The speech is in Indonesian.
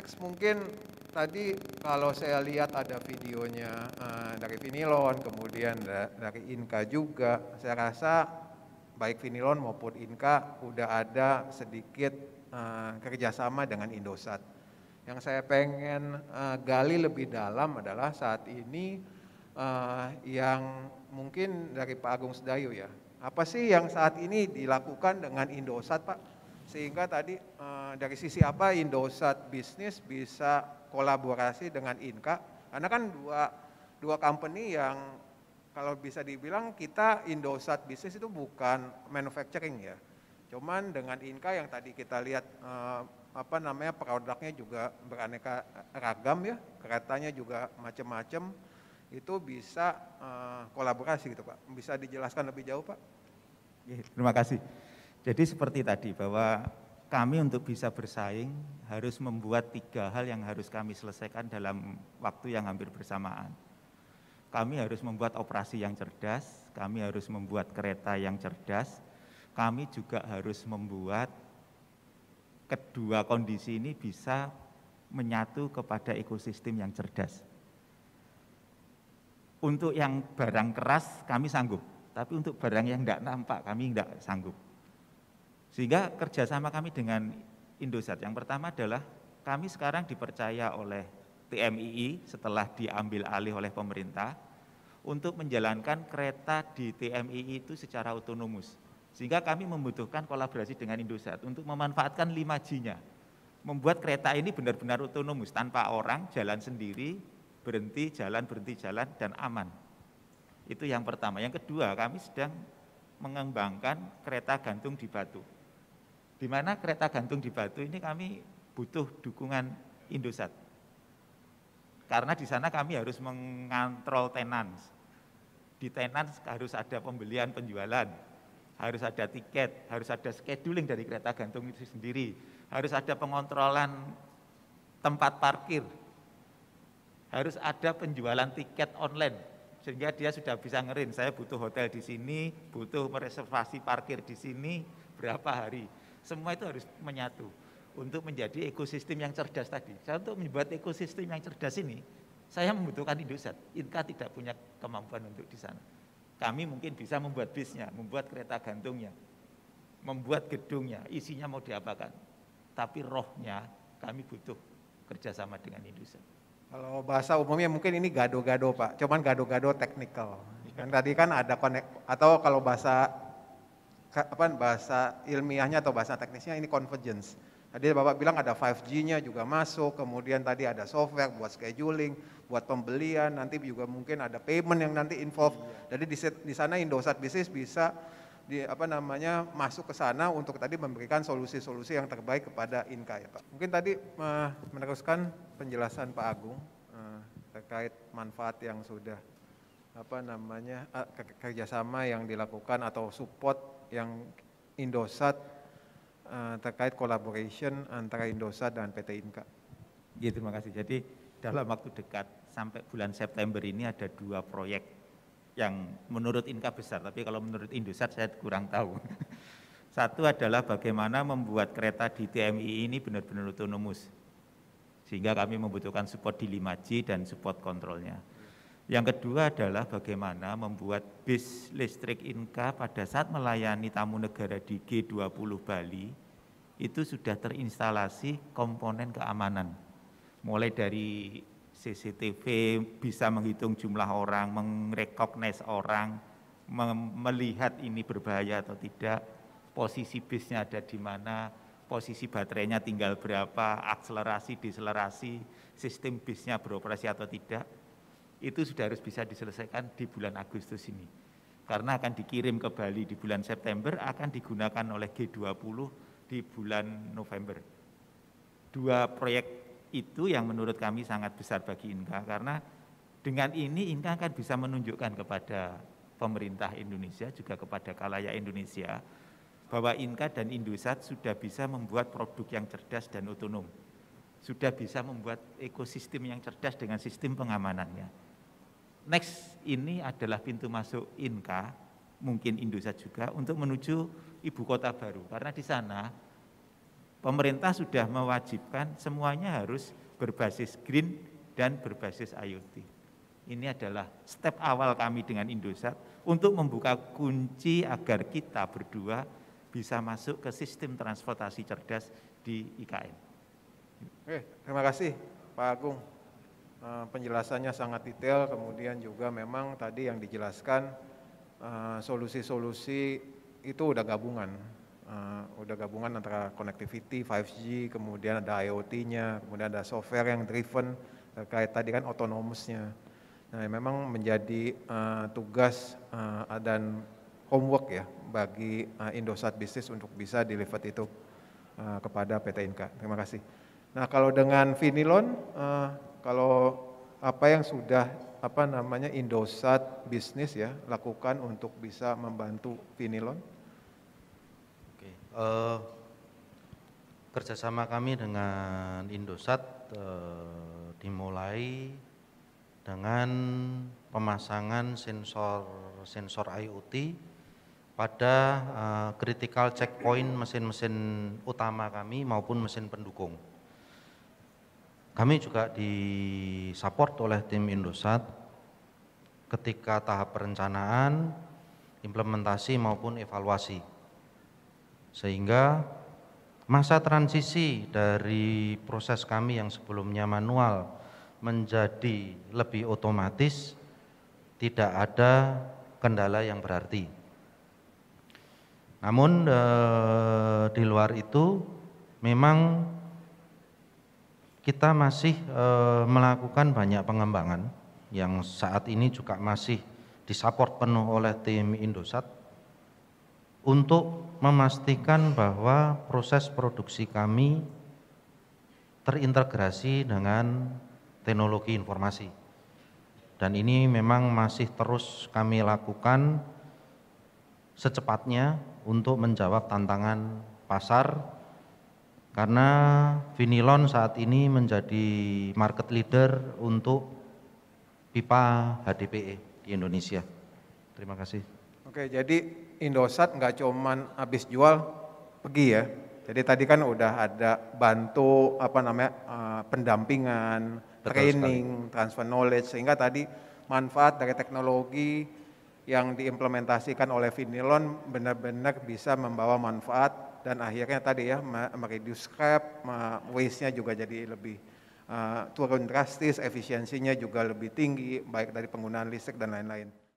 next mungkin tadi kalau saya lihat ada videonya uh, dari Vinilon, kemudian da dari Inka juga, saya rasa baik Vinilon maupun Inka udah ada sedikit uh, kerjasama dengan Indosat. Yang saya pengen uh, gali lebih dalam adalah saat ini uh, yang mungkin dari Pak Agung Sedayu ya, apa sih yang saat ini dilakukan dengan Indosat Pak? Sehingga tadi eh, dari sisi apa Indosat bisnis bisa kolaborasi dengan Inka, karena kan dua dua company yang kalau bisa dibilang kita Indosat bisnis itu bukan manufacturing ya. Cuman dengan Inka yang tadi kita lihat eh, apa namanya produknya juga beraneka ragam ya, keretanya juga macam-macam itu bisa uh, kolaborasi gitu Pak. Bisa dijelaskan lebih jauh Pak? Iya, terima kasih. Jadi seperti tadi bahwa kami untuk bisa bersaing harus membuat tiga hal yang harus kami selesaikan dalam waktu yang hampir bersamaan. Kami harus membuat operasi yang cerdas, kami harus membuat kereta yang cerdas, kami juga harus membuat kedua kondisi ini bisa menyatu kepada ekosistem yang cerdas. Untuk yang barang keras kami sanggup, tapi untuk barang yang tidak nampak kami tidak sanggup. Sehingga kerjasama kami dengan Indosat yang pertama adalah kami sekarang dipercaya oleh TMII setelah diambil alih oleh pemerintah untuk menjalankan kereta di TMII itu secara otonomus. Sehingga kami membutuhkan kolaborasi dengan Indosat untuk memanfaatkan 5G-nya. Membuat kereta ini benar-benar otonomus, tanpa orang, jalan sendiri, berhenti jalan, berhenti jalan, dan aman. Itu yang pertama. Yang kedua, kami sedang mengembangkan kereta gantung di batu di mana kereta gantung di Batu ini kami butuh dukungan Indosat. Karena di sana kami harus mengontrol tenans. Di tenans harus ada pembelian penjualan, harus ada tiket, harus ada scheduling dari kereta gantung itu sendiri, harus ada pengontrolan tempat parkir, harus ada penjualan tiket online sehingga dia sudah bisa ngerin saya butuh hotel di sini, butuh mereservasi parkir di sini berapa hari. Semua itu harus menyatu untuk menjadi ekosistem yang cerdas tadi. Saya untuk membuat ekosistem yang cerdas ini, saya membutuhkan Indosat. Inka tidak punya kemampuan untuk di sana. Kami mungkin bisa membuat bisnya, membuat kereta gantungnya, membuat gedungnya, isinya mau diapakan. Tapi rohnya kami butuh kerjasama dengan Indosat. Kalau bahasa umumnya mungkin ini gado-gado Pak, cuman gado-gado teknikal. Kan tadi kan ada konek, atau kalau bahasa apa bahasa ilmiahnya atau bahasa teknisnya ini convergence. Tadi Bapak bilang ada 5G-nya juga masuk, kemudian tadi ada software buat scheduling, buat pembelian, nanti juga mungkin ada payment yang nanti involve. Iya. Jadi di, di sana Indosat Bisnis bisa di apa namanya masuk ke sana untuk tadi memberikan solusi-solusi yang terbaik kepada Inka ya Pak. Mungkin tadi uh, meneruskan penjelasan Pak Agung uh, terkait manfaat yang sudah apa namanya uh, kerjasama yang dilakukan atau support yang Indosat uh, terkait collaboration antara Indosat dan PT Inka. Ya, terima kasih. Jadi dalam waktu dekat sampai bulan September ini ada dua proyek yang menurut Inka besar, tapi kalau menurut Indosat saya kurang tahu. Satu adalah bagaimana membuat kereta di TMI ini benar-benar otonomus. Sehingga kami membutuhkan support di 5G dan support kontrolnya. Yang kedua adalah bagaimana membuat bis listrik Inka pada saat melayani tamu negara di G20 Bali itu sudah terinstalasi komponen keamanan. Mulai dari CCTV bisa menghitung jumlah orang, merekognis orang, melihat ini berbahaya atau tidak, posisi bisnya ada di mana, posisi baterainya tinggal berapa, akselerasi, deselerasi, sistem bisnya beroperasi atau tidak itu sudah harus bisa diselesaikan di bulan Agustus ini. Karena akan dikirim ke Bali di bulan September, akan digunakan oleh G20 di bulan November. Dua proyek itu yang menurut kami sangat besar bagi INKA, karena dengan ini INKA akan bisa menunjukkan kepada pemerintah Indonesia, juga kepada kalaya Indonesia, bahwa INKA dan Indosat sudah bisa membuat produk yang cerdas dan otonom. Sudah bisa membuat ekosistem yang cerdas dengan sistem pengamanannya next ini adalah pintu masuk Inka, mungkin Indosat juga, untuk menuju ibu kota baru. Karena di sana pemerintah sudah mewajibkan semuanya harus berbasis green dan berbasis IoT. Ini adalah step awal kami dengan Indosat untuk membuka kunci agar kita berdua bisa masuk ke sistem transportasi cerdas di IKN. Oke, terima kasih Pak Agung. Eh, penjelasannya sangat detail, kemudian juga memang tadi yang dijelaskan eh, solusi-solusi itu udah gabungan, eh, udah gabungan antara connectivity, 5G, kemudian ada IoT-nya, kemudian ada software yang driven terkait tadi kan autonomous-nya. Nah, memang menjadi tugas dan homework ya bagi Indosat Business untuk bisa deliver itu kepada PT Inka. Terima kasih. Nah, kalau dengan Vinilon, kalau apa yang sudah apa namanya Indosat bisnis ya lakukan untuk bisa membantu Vinilon? Oke, uh, kerjasama kami dengan Indosat uh, dimulai dengan pemasangan sensor sensor IoT pada uh, critical checkpoint mesin-mesin utama kami maupun mesin pendukung kami juga disupport oleh tim Indosat ketika tahap perencanaan, implementasi maupun evaluasi. Sehingga masa transisi dari proses kami yang sebelumnya manual menjadi lebih otomatis tidak ada kendala yang berarti. Namun eh, di luar itu memang kita masih e, melakukan banyak pengembangan yang saat ini juga masih disupport penuh oleh tim Indosat untuk memastikan bahwa proses produksi kami terintegrasi dengan teknologi informasi. Dan ini memang masih terus kami lakukan secepatnya untuk menjawab tantangan pasar karena vinilon saat ini menjadi market leader untuk pipa HDPE di Indonesia. Terima kasih. Oke, jadi Indosat nggak cuman habis jual pergi ya. Jadi tadi kan udah ada bantu apa namanya uh, pendampingan, Betul training, sekali. transfer knowledge sehingga tadi manfaat dari teknologi yang diimplementasikan oleh Vinilon benar-benar bisa membawa manfaat dan akhirnya tadi ya mereduce scrap, waste-nya juga jadi lebih uh, turun drastis, efisiensinya juga lebih tinggi baik dari penggunaan listrik dan lain-lain.